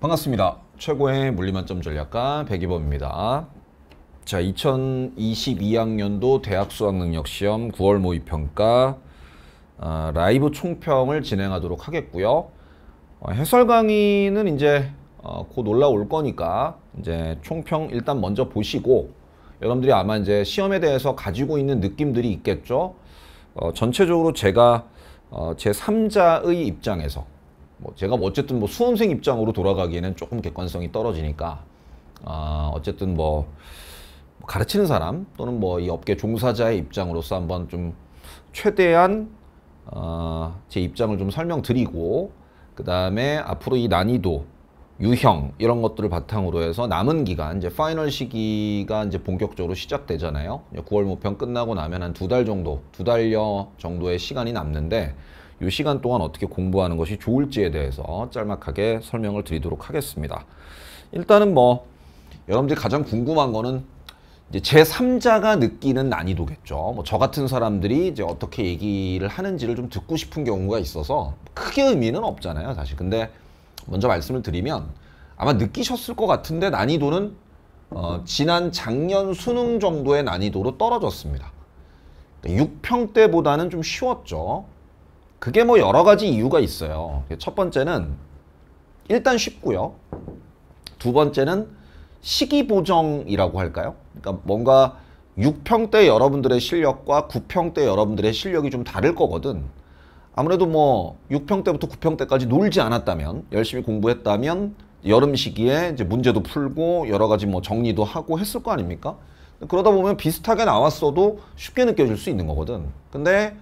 반갑습니다. 최고의 물리만점 전략가 백이범입니다. 자, 2022학년도 대학 수학능력시험 9월 모의평가 어, 라이브 총평을 진행하도록 하겠고요. 어, 해설 강의는 이제 어, 곧 올라올 거니까 이제 총평 일단 먼저 보시고 여러분들이 아마 이제 시험에 대해서 가지고 있는 느낌들이 있겠죠. 어, 전체적으로 제가 어, 제3자의 입장에서 뭐 제가 뭐 어쨌든 뭐 수험생 입장으로 돌아가기에는 조금 객관성이 떨어지니까 어, 어쨌든 뭐 가르치는 사람 또는 뭐 이 업계 종사자의 입장으로서 한번 좀 최대한 어, 제 입장을 좀 설명드리고 그 다음에 앞으로 이 난이도 유형 이런 것들을 바탕으로 해서 남은 기간 이제 파이널 시기가 이제 본격적으로 시작되잖아요. 9월 모평 끝나고 나면 한 두 달 정도, 두 달여 정도의 시간이 남는데 이 시간 동안 어떻게 공부하는 것이 좋을지에 대해서 짤막하게 설명을 드리도록 하겠습니다. 일단은 뭐 여러분들이 가장 궁금한 거는 이제 제3자가 느끼는 난이도겠죠. 뭐 저 같은 사람들이 이제 어떻게 얘기를 하는지를 좀 듣고 싶은 경우가 있어서 크게 의미는 없잖아요, 사실. 근데 먼저 말씀을 드리면 아마 느끼셨을 것 같은데 난이도는 어, 지난 작년 수능 정도의 난이도로 떨어졌습니다. 6평 그러니까 때보다는 좀 쉬웠죠. 그게 뭐 여러 가지 이유가 있어요. 첫 번째는 일단 쉽고요. 두 번째는 시기 보정이라고 할까요? 그러니까 뭔가 6평 때 여러분들의 실력과 9평 때 여러분들의 실력이 좀 다를 거거든. 아무래도 뭐 6평 때부터 9평 때까지 놀지 않았다면 열심히 공부했다면 여름 시기에 이제 문제도 풀고 여러 가지 뭐 정리도 하고 했을 거 아닙니까? 그러다 보면 비슷하게 나왔어도 쉽게 느껴질 수 있는 거거든. 근데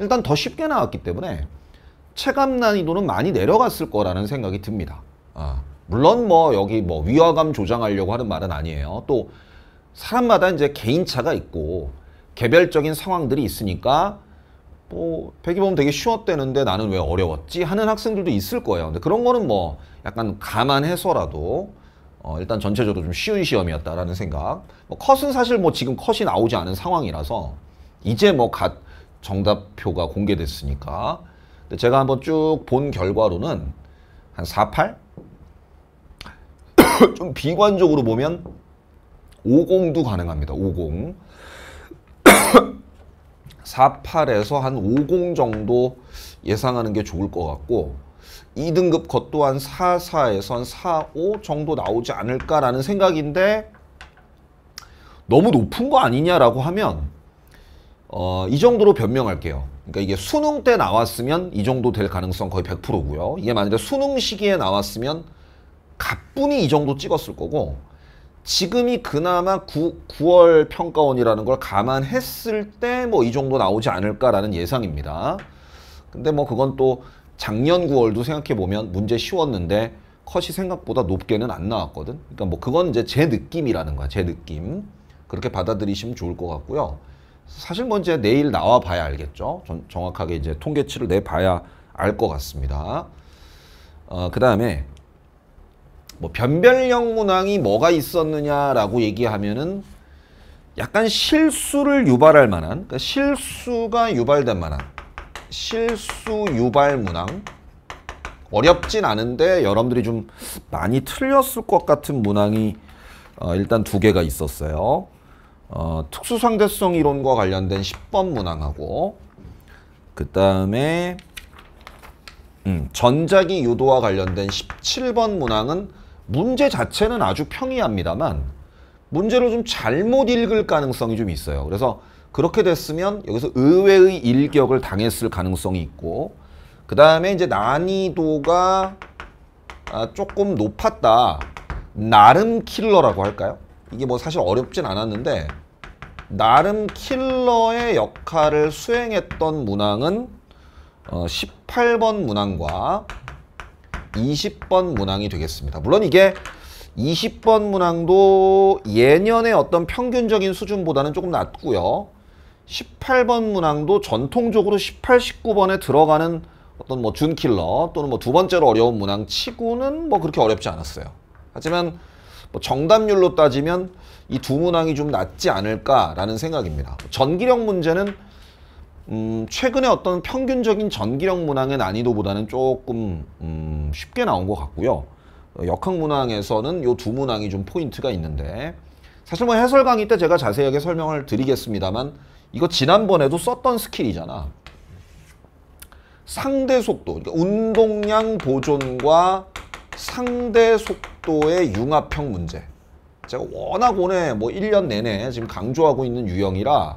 일단 더 쉽게 나왔기 때문에 체감 난이도는 많이 내려갔을 거라는 생각이 듭니다. 아, 물론 뭐 여기 뭐 위화감 조장하려고 하는 말은 아니에요. 또 사람마다 이제 개인차가 있고 개별적인 상황들이 있으니까 뭐 백이 보 되게 쉬웠대는데 나는 왜 어려웠지 하는 학생들도 있을 거예요. 근데 그런 거는 뭐 약간 감안해서라도 어, 일단 전체적으로 좀 쉬운 시험이었다라는 생각. 뭐 컷은 사실 뭐 지금 컷이 나오지 않은 상황이라서 이제 뭐갓 정답표가 공개됐으니까 제가 한번 쭉 본 결과로는 한 48? 좀 비관적으로 보면 50도 가능합니다. 50. 48에서 한 50 정도 예상하는 게 좋을 것 같고 2등급 컷 또한 44에서 한45 정도 나오지 않을까라는 생각인데 너무 높은 거 아니냐라고 하면 어, 이 정도로 변명할게요. 그러니까 이게 수능 때 나왔으면 이 정도 될 가능성 거의 100%고요. 이게 만약에 수능 시기에 나왔으면 가뿐히 이 정도 찍었을 거고 지금이 그나마 9, 9월 평가원이라는 걸 감안했을 때 뭐 이 정도 나오지 않을까라는 예상입니다. 근데 뭐 그건 또 작년 9월도 생각해 보면 문제 쉬웠는데 컷이 생각보다 높게는 안 나왔거든. 그러니까 뭐 그건 이제 제 느낌이라는 거야. 제 느낌. 그렇게 받아들이시면 좋을 것 같고요. 사실 뭐 이제 내일 나와 봐야 알겠죠. 정확하게 이제 통계치를 내 봐야 알 것 같습니다. 어, 그 다음에 뭐변별형 문항이 뭐가 있었느냐라고 얘기하면은 약간 실수를 유발할 만한 그러니까 실수가 유발된 만한 실수 유발 문항 어렵진 않은데 여러분들이 좀 많이 틀렸을 것 같은 문항이 어, 일단 두 개가 있었어요. 어, 특수상대성 이론과 관련된 10번 문항하고 그 다음에 음, 전자기 유도와 관련된 17번 문항은 문제 자체는 아주 평이합니다만 문제를 좀 잘못 읽을 가능성이 좀 있어요. 그래서 그렇게 됐으면 여기서 의외의 일격을 당했을 가능성이 있고 그 다음에 이제 난이도가 아, 조금 높았다. 나름 킬러라고 할까요? 이게 뭐 사실 어렵진 않았는데 나름 킬러의 역할을 수행했던 문항은 어, 18번 문항과 20번 문항이 되겠습니다. 물론 이게 20번 문항도 예년의 어떤 평균적인 수준보다는 조금 낮고요. 18번 문항도 전통적으로 18, 19번에 들어가는 어떤 뭐 준킬러 또는 뭐 두 번째로 어려운 문항 치고는 뭐 그렇게 어렵지 않았어요. 하지만 뭐 정답률로 따지면 이두 문항이 좀 낫지 않을까라는 생각입니다. 전기력 문제는 음, 최근에 어떤 평균적인 전기력 문항의 난이도보다는 조금 음, 쉽게 나온 것 같고요. 어, 역학 문항에서는 이 두 문항이 좀 포인트가 있는데 사실 뭐 해설 강의 때 제가 자세하게 설명을 드리겠습니다만 이거 지난번에도 썼던 스킬이잖아. 상대 속도, 그러니까 운동량 보존과 상대 속도의 융합형 문제. 제가 워낙 오늘 뭐 1년 내내 지금 강조하고 있는 유형이라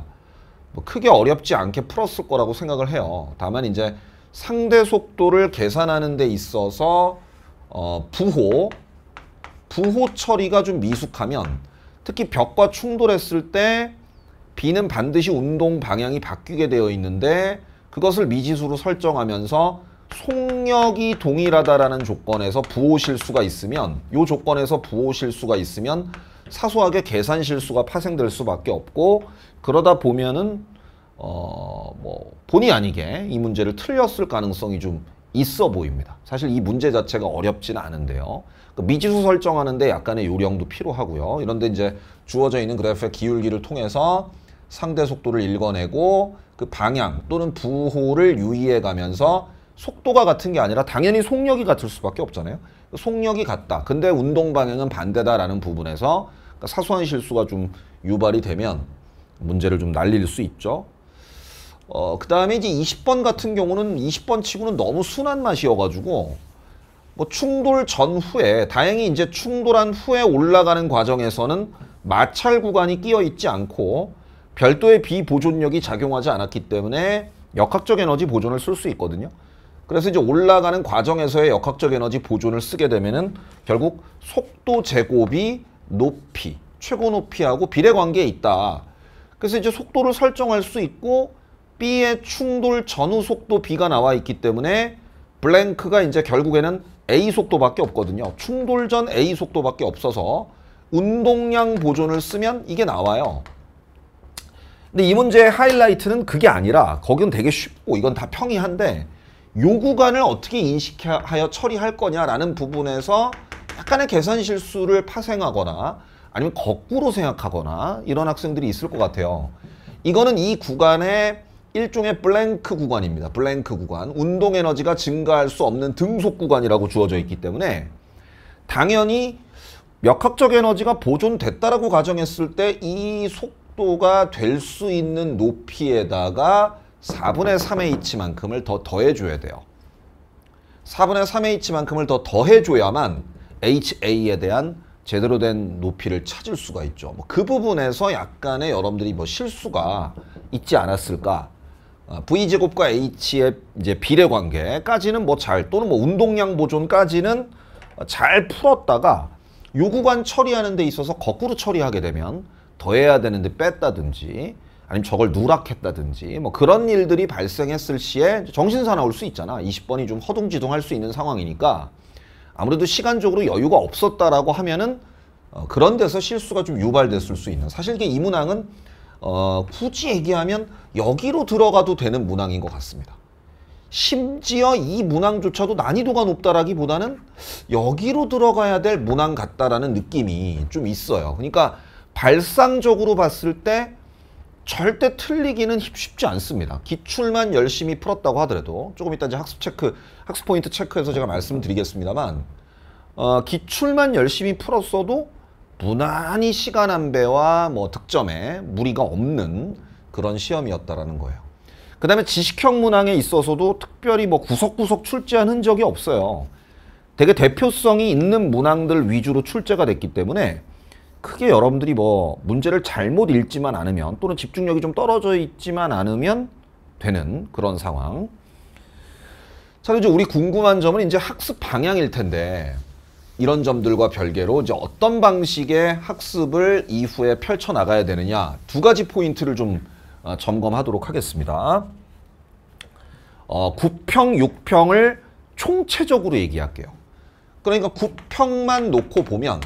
뭐 크게 어렵지 않게 풀었을 거라고 생각을 해요. 다만 이제 상대 속도를 계산하는 데 있어서 어, 부호, 부호 처리가 좀 미숙하면 특히 벽과 충돌했을 때 B는 반드시 운동 방향이 바뀌게 되어 있는데 그것을 미지수로 설정하면서 속력이 동일하다라는 조건에서 부호 실수가 있으면 이 조건에서 부호 실수가 있으면 사소하게 계산 실수가 파생될 수밖에 없고 그러다 보면은 어 뭐 본의 아니게 이 문제를 틀렸을 가능성이 좀 있어 보입니다. 사실 이 문제 자체가 어렵진 않은데요. 그 미지수 설정하는데 약간의 요령도 필요하고요. 이런데 이제 주어져 있는 그래프의 기울기를 통해서 상대 속도를 읽어내고 그 방향 또는 부호를 유의해 가면서 속도가 같은 게 아니라 당연히 속력이 같을 수밖에 없잖아요. 속력이 같다. 근데 운동 방향은 반대다라는 부분에서 그러니까 사소한 실수가 좀 유발이 되면 문제를 좀 날릴 수 있죠. 어, 그 다음에 이제 20번 같은 경우는 20번 치고는 너무 순한 맛이어가지고 뭐 충돌 전후에 다행히 이제 충돌한 후에 올라가는 과정에서는 마찰 구간이 끼어 있지 않고 별도의 비보존력이 작용하지 않았기 때문에 역학적 에너지 보존을 쓸 수 있거든요. 그래서 이제 올라가는 과정에서의 역학적 에너지 보존을 쓰게 되면은 결국 속도 제곱이 높이, 최고 높이하고 비례 관계에 있다. 그래서 이제 속도를 설정할 수 있고 B의 충돌 전후 속도 B가 나와 있기 때문에 블랭크가 이제 결국에는 A 속도밖에 없거든요. 충돌 전 A 속도밖에 없어서 운동량 보존을 쓰면 이게 나와요. 근데 이 문제의 하이라이트는 그게 아니라 거기는 되게 쉽고 이건 다 평이한데 요 구간을 어떻게 인식하여 처리할 거냐라는 부분에서 약간의 계산 실수를 파생하거나 아니면 거꾸로 생각하거나 이런 학생들이 있을 것 같아요. 이거는 이 구간의 일종의 블랭크 구간입니다. 블랭크 구간. 운동 에너지가 증가할 수 없는 등속 구간이라고 주어져 있기 때문에 당연히 역학적 에너지가 보존됐다라고 가정했을 때 이 속도가 될 수 있는 높이에다가 4분의 3의 이치만큼을 더 더해줘야 돼요. 4분의 3의 이치만큼을 더 더해줘야만 HA에 대한 제대로 된 높이를 찾을 수가 있죠. 뭐그 부분에서 약간의 여러분들이 뭐 실수가 있지 않았을까. 어, V제곱과 H의 이제 비례 관계까지는 뭐 잘 또는 뭐 운동량 보존까지는 잘 풀었다가 요 구간 처리하는 데 있어서 거꾸로 처리하게 되면 더해야 되는데 뺐다든지 아니면 저걸 누락했다든지 뭐 그런 일들이 발생했을 시에 정신사 나올 수 있잖아. 20번이 좀 허둥지둥할 수 있는 상황이니까 아무래도 시간적으로 여유가 없었다라고 하면은 어, 그런 데서 실수가 좀 유발됐을 수 있는 사실 이게 이 문항은 어, 굳이 얘기하면 여기로 들어가도 되는 문항인 것 같습니다. 심지어 이 문항조차도 난이도가 높다라기보다는 여기로 들어가야 될 문항 같다라는 느낌이 좀 있어요. 그러니까 발상적으로 봤을 때 절대 틀리기는 쉽지 않습니다. 기출만 열심히 풀었다고 하더라도 조금 이따 이제 학습 체크, 학습 포인트 체크에서 제가 말씀드리겠습니다만 어, 기출만 열심히 풀었어도 무난히 시간 안배와 뭐 득점에 무리가 없는 그런 시험이었다라는 거예요. 그 다음에 지식형 문항에 있어서도 특별히 뭐 구석구석 출제한 흔적이 없어요. 되게 대표성이 있는 문항들 위주로 출제가 됐기 때문에 크게 여러분들이 뭐 문제를 잘못 읽지만 않으면 또는 집중력이 좀 떨어져 있지만 않으면 되는 그런 상황. 자, 이제 우리 궁금한 점은 이제 학습 방향일 텐데 이런 점들과 별개로 이제 어떤 방식의 학습을 이후에 펼쳐 나가야 되느냐 두 가지 포인트를 좀 어, 점검하도록 하겠습니다. 어, 9평, 6평을 총체적으로 얘기할게요. 그러니까 9평만 놓고 보면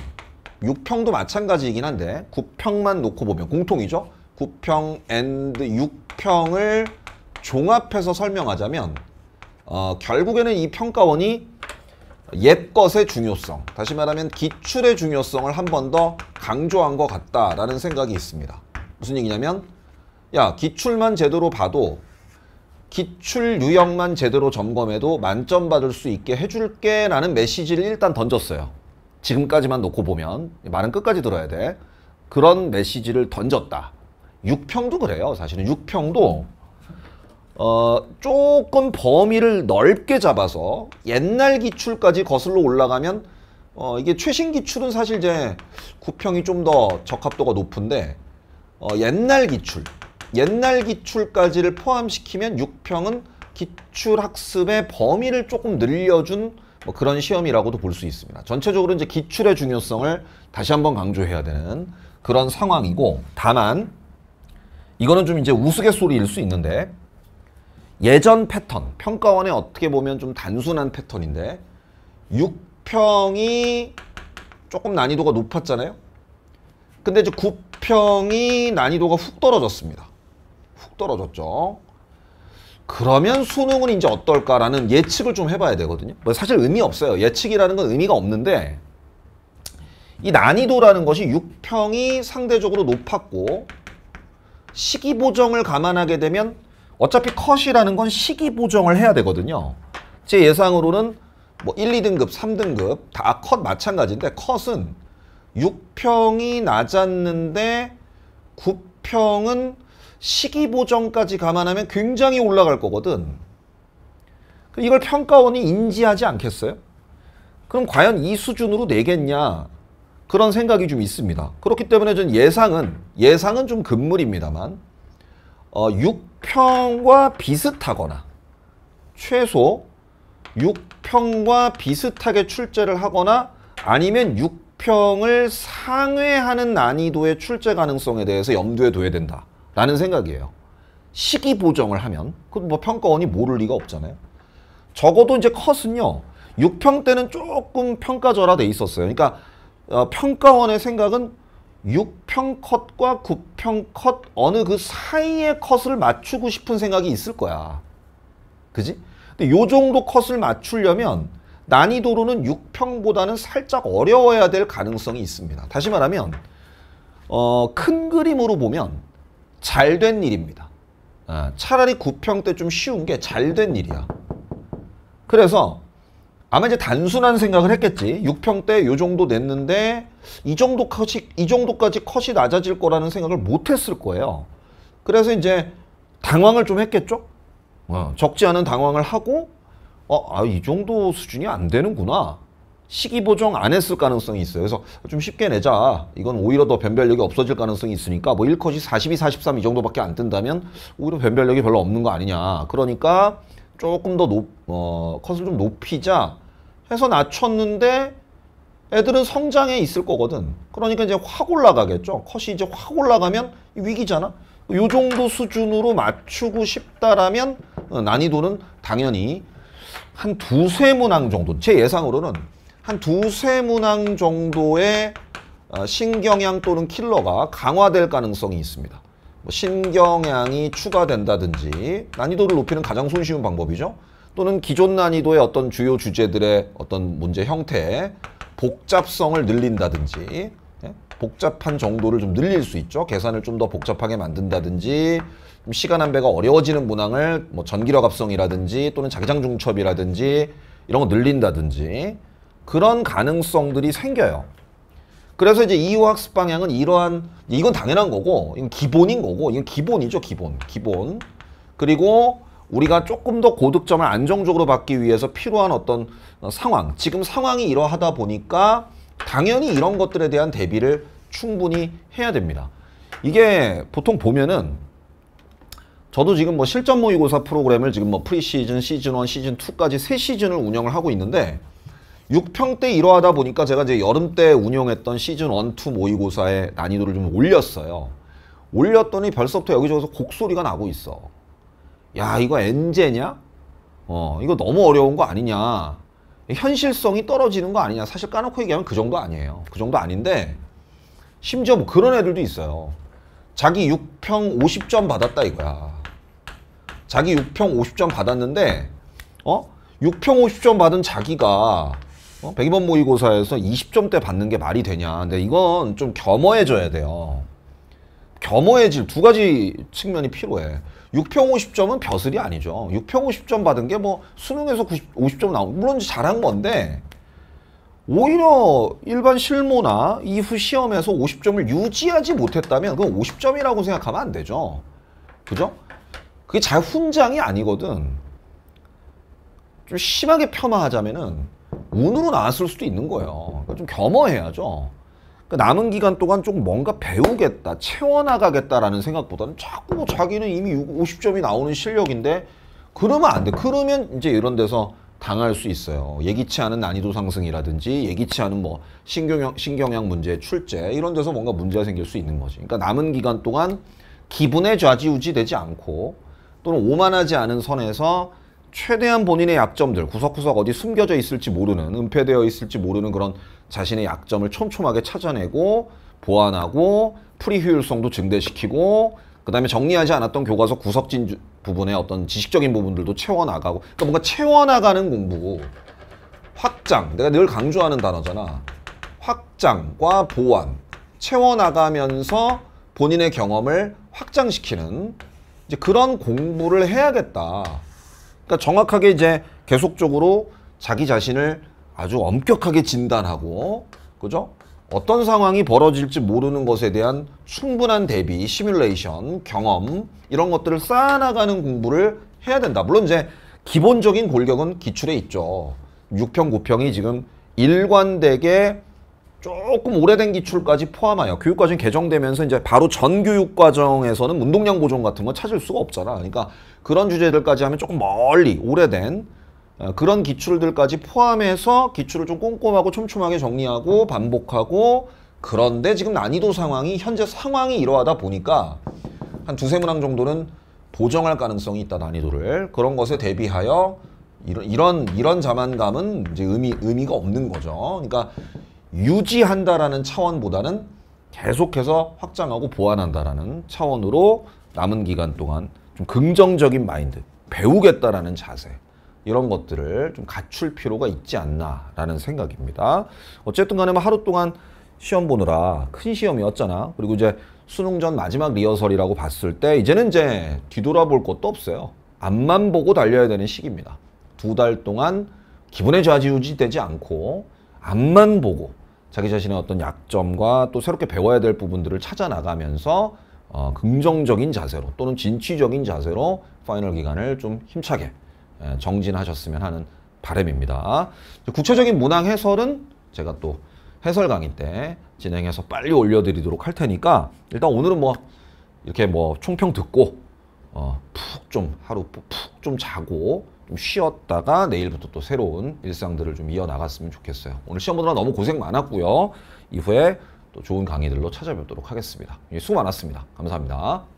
6평도 마찬가지이긴 한데 9평만 놓고 보면 공통이죠. 9평 and 6평을 종합해서 설명하자면 어, 결국에는 이 평가원이 옛 것의 중요성, 다시 말하면 기출의 중요성을 한 번 더 강조한 것 같다라는 생각이 있습니다. 무슨 얘기냐면 야 기출만 제대로 봐도 기출 유형만 제대로 점검해도 만점 받을 수 있게 해줄게 라는 메시지를 일단 던졌어요. 지금까지만 놓고 보면 말은 끝까지 들어야 돼. 그런 메시지를 던졌다. 6평도 그래요. 사실은 6평도 어, 조금 범위를 넓게 잡아서 옛날 기출까지 거슬러 올라가면 어, 이게 최신 기출은 사실 이제 9평이좀 더 적합도가 높은데 어, 옛날 기출, 옛날 기출까지를 포함시키면 6평은 기출학습의 범위를 조금 늘려준 뭐 그런 시험이라고도 볼 수 있습니다. 전체적으로 이제 기출의 중요성을 다시 한번 강조해야 되는 그런 상황이고 다만 이거는 좀 이제 우스갯소리일 수 있는데 예전 패턴, 평가원에 어떻게 보면 좀 단순한 패턴인데 6평이 조금 난이도가 높았잖아요. 근데 이제 9평이 난이도가 훅 떨어졌습니다. 훅 떨어졌죠. 그러면 수능은 이제 어떨까라는 예측을 좀 해봐야 되거든요. 뭐 사실 의미 없어요. 예측이라는 건 의미가 없는데 이 난이도라는 것이 6평이 상대적으로 높았고 시기 보정을 감안하게 되면 어차피 컷이라는 건 시기 보정을 해야 되거든요. 제 예상으로는 뭐 1, 2등급, 3등급 다 컷 마찬가지인데 컷은 6평이 낮았는데 9평은 시기 보정까지 감안하면 굉장히 올라갈 거거든. 이걸 평가원이 인지하지 않겠어요? 그럼 과연 이 수준으로 내겠냐? 그런 생각이 좀 있습니다. 그렇기 때문에 전 예상은 예상은 좀 금물입니다만 어, 6평과 비슷하거나 최소 6평과 비슷하게 출제를 하거나 아니면 6평을 상회하는 난이도의 출제 가능성에 대해서 염두에 둬야 된다. 라는 생각이에요. 시기 보정을 하면 그 뭐 평가원이 모를 리가 없잖아요. 적어도 이제 컷은요. 6평 때는 조금 평가절하돼 있었어요. 그러니까 어, 평가원의 생각은 6평 컷과 9평 컷 어느 그 사이의 컷을 맞추고 싶은 생각이 있을 거야. 그지? 근데 요 정도 컷을 맞추려면 난이도로는 6평보다는 살짝 어려워야 될 가능성이 있습니다. 다시 말하면 어, 큰 그림으로 보면 잘된 일입니다. 아, 차라리 구평 때 좀 쉬운 게 잘 된 일이야. 그래서 아마 이제 단순한 생각을 했겠지. 6평 때 요 정도 냈는데 이 정도 컷이 이 정도까지 컷이 낮아질 거라는 생각을 못 했을 거예요. 그래서 이제 당황을 좀 했겠죠. 어, 적지 않은 당황을 하고 어, 아, 이 정도 수준이 안 되는구나. 시기 보정 안 했을 가능성이 있어요. 그래서 좀 쉽게 내자. 이건 오히려 더 변별력이 없어질 가능성이 있으니까 뭐 1컷이 42, 43 이 정도밖에 안 뜬다면 오히려 변별력이 별로 없는 거 아니냐. 그러니까 조금 더 높, 어, 컷을 좀 높이자 해서 낮췄는데 애들은 성장에 있을 거거든. 그러니까 이제 확 올라가겠죠. 컷이 이제 확 올라가면 위기잖아. 요 정도 수준으로 맞추고 싶다라면 어, 난이도는 당연히 한 두세 문항 정도. 제 예상으로는 한 두세 문항 정도의 어, 신경향 또는 킬러가 강화될 가능성이 있습니다. 뭐 신경향이 추가된다든지 난이도를 높이는 가장 손쉬운 방법이죠. 또는 기존 난이도의 어떤 주요 주제들의 어떤 문제 형태에 복잡성을 늘린다든지 예? 복잡한 정도를 좀 늘릴 수 있죠. 계산을 좀 더 복잡하게 만든다든지 시간 안배가 어려워지는 문항을 뭐 전기력 합성이라든지 또는 자기장 중첩이라든지 이런 거 늘린다든지 그런 가능성들이 생겨요. 그래서 이제 이학습 방향은 이러한 이건 당연한 거고 이건 기본인 거고 이건 기본이죠 기본 기본 그리고 우리가 조금 더 고득점을 안정적으로 받기 위해서 필요한 어떤 상황 지금 상황이 이러하다 보니까 당연히 이런 것들에 대한 대비를 충분히 해야 됩니다 이게 보통 보면은 저도 지금 뭐 실전 모의고사 프로그램을 지금 뭐 프리시즌 시즌 1 시즌 2까지 세 시즌을 운영을 하고 있는데 6평 때 이러하다 보니까 제가 이제 여름 때 운영했던 시즌 1, 2 모의고사의 난이도를 좀 올렸어요. 올렸더니 벌써부터 여기저기서 곡소리가 나고 있어. 야, 이거 엔제냐? 어, 이거 너무 어려운 거 아니냐. 현실성이 떨어지는 거 아니냐. 사실 까놓고 얘기하면 그 정도 아니에요. 그 정도 아닌데, 심지어 뭐 그런 애들도 있어요. 자기 6평 50점 받았다 이거야. 자기 6평 50점 받았는데, 어? 6평 50점 받은 자기가 어? 1 0번 모의고사에서 20점대 받는 게 말이 되냐. 근데 이건 좀 겸허해져야 돼요. 겸허해질 두 가지 측면이 필요해. 6평 50점은 벼슬이 아니죠. 6평 50점 받은 게 뭐 수능에서 90, 50점 나온 물론 잘한 건데 오히려 일반 실무나 이후 시험에서 50점을 유지하지 못했다면 그건 50점이라고 생각하면 안 되죠. 그죠? 그게 잘 훈장이 아니거든. 좀 심하게 폄하하자면은 운으로 나왔을 수도 있는 거예요. 그러니까 좀 겸허해야죠. 그러니까 남은 기간 동안 조 뭔가 배우겠다, 채워나가겠다라는 생각보다는 자꾸 뭐 자기는 이미 50점이 나오는 실력인데 그러면 안 돼. 그러면 이제 이런 데서 당할 수 있어요. 예기치 않은 난이도 상승이라든지 예기치 않은 뭐 신경형, 신경형 문제 출제 이런 데서 뭔가 문제가 생길 수 있는 거지. 그러니까 남은 기간 동안 기분에 좌지우지 되지 않고 또는 오만하지 않은 선에서 최대한 본인의 약점들 구석구석 어디 숨겨져 있을지 모르는 은폐되어 있을지 모르는 그런 자신의 약점을 촘촘하게 찾아내고 보완하고 프리 효율성도 증대시키고 그 다음에 정리하지 않았던 교과서 구석진 부분의 어떤 지식적인 부분들도 채워나가고 그러니까 뭔가 채워나가는 공부 확장 내가 늘 강조하는 단어잖아 확장과 보완 채워나가면서 본인의 경험을 확장시키는 이제 그런 공부를 해야겠다 그러니까 정확하게 이제 계속적으로 자기 자신을 아주 엄격하게 진단하고 그죠? 어떤 상황이 벌어질지 모르는 것에 대한 충분한 대비, 시뮬레이션, 경험 이런 것들을 쌓아나가는 공부를 해야 된다. 물론 이제 기본적인 골격은 기출에 있죠. 6평, 9평이 지금 일관되게 조금 오래된 기출까지 포함하여 교육과정 이 개정되면서 이제 바로 전 교육과정에서는 운동량 보존 같은 거 찾을 수가 없잖아. 그러니까 그런 주제들까지 하면 조금 멀리 오래된 어, 그런 기출들까지 포함해서 기출을 좀 꼼꼼하고 촘촘하게 정리하고 반복하고 그런데 지금 난이도 상황이 현재 상황이 이러하다 보니까 한 두세 문항 정도는 보정할 가능성이 있다 난이도를 그런 것에 대비하여 이런 이런 이런 자만감은 이제 의미 의미가 없는 거죠. 그러니까 유지한다라는 차원보다는 계속해서 확장하고 보완한다라는 차원으로 남은 기간 동안 좀 긍정적인 마인드, 배우겠다라는 자세 이런 것들을 좀 갖출 필요가 있지 않나라는 생각입니다. 어쨌든 간에 뭐 하루 동안 시험 보느라 큰 시험이었잖아. 그리고 이제 수능 전 마지막 리허설이라고 봤을 때 이제는 이제 뒤돌아볼 것도 없어요. 앞만 보고 달려야 되는 시기입니다. 두 달 동안 기분에 좌지우지 되지 않고 앞만 보고 자기 자신의 어떤 약점과 또 새롭게 배워야 될 부분들을 찾아 나가면서 어, 긍정적인 자세로 또는 진취적인 자세로 파이널 기간을 좀 힘차게 예, 정진하셨으면 하는 바람입니다. 구체적인 문항 해설은 제가 또 해설 강의 때 진행해서 빨리 올려드리도록 할 테니까 일단 오늘은 뭐 이렇게 뭐 총평 듣고 어, 푹 좀 하루 푹 좀 자고 좀 쉬었다가 내일부터 또 새로운 일상들을 좀 이어나갔으면 좋겠어요. 오늘 시험 보느라 너무 고생 많았고요. 이후에 또 좋은 강의들로 찾아뵙도록 하겠습니다. 예, 수고 많았습니다. 감사합니다.